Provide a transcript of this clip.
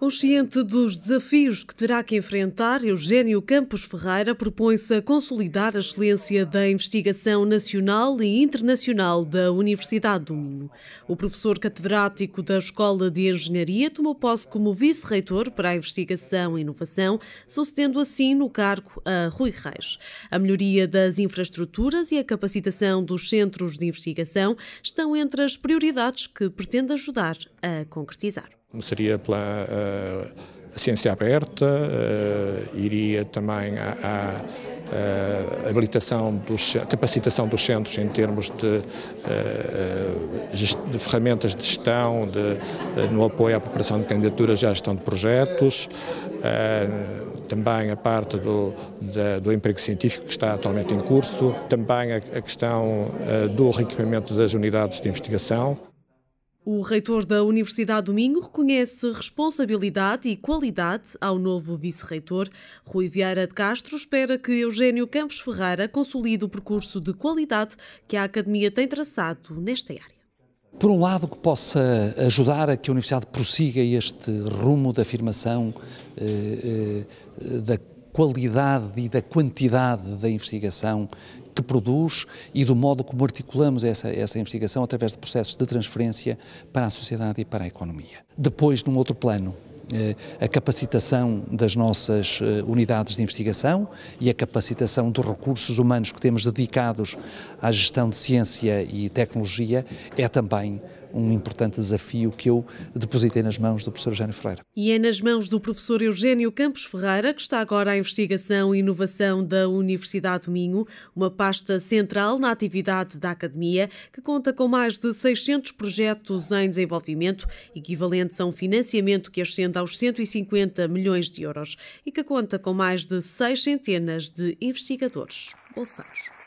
Consciente dos desafios que terá que enfrentar, Eugênio Campos Ferreira propõe-se a consolidar a excelência da investigação nacional e internacional da Universidade do Minho. O professor catedrático da Escola de Engenharia tomou posse como vice-reitor para a investigação e inovação, sucedendo assim no cargo a Rui Reis. A melhoria das infraestruturas e a capacitação dos centros de investigação estão entre as prioridades que pretende ajudar a concretizar. Começaria pela eh, ciência aberta, eh, iria também à, à, eh, habilitação, dos, capacitação dos centros em termos de, de ferramentas de gestão, de, no apoio à preparação de candidaturas e à gestão de projetos, também a parte do, da, do emprego científico que está atualmente em curso, também a, a questão do reequipamento das unidades de investigação. O reitor da Universidade Domingo reconhece responsabilidade e qualidade ao novo vice-reitor. Rui Vieira de Castro espera que Eugênio Campos Ferrara consolide o percurso de qualidade que a Academia tem traçado nesta área. Por um lado, que possa ajudar a que a Universidade prossiga este rumo da afirmação eh, eh, da qualidade e da quantidade da investigação que produz e do modo como articulamos essa, essa investigação através de processos de transferência para a sociedade e para a economia. Depois, num outro plano, eh, a capacitação das nossas eh, unidades de investigação e a capacitação dos recursos humanos que temos dedicados à gestão de ciência e tecnologia é também um importante desafio que eu depositei nas mãos do professor Eugênio Ferreira. E é nas mãos do professor Eugênio Campos Ferreira que está agora a investigação e inovação da Universidade do Minho, uma pasta central na atividade da Academia, que conta com mais de 600 projetos em desenvolvimento, equivalentes a um financiamento que ascende aos 150 milhões de euros e que conta com mais de seis centenas de investigadores bolsados.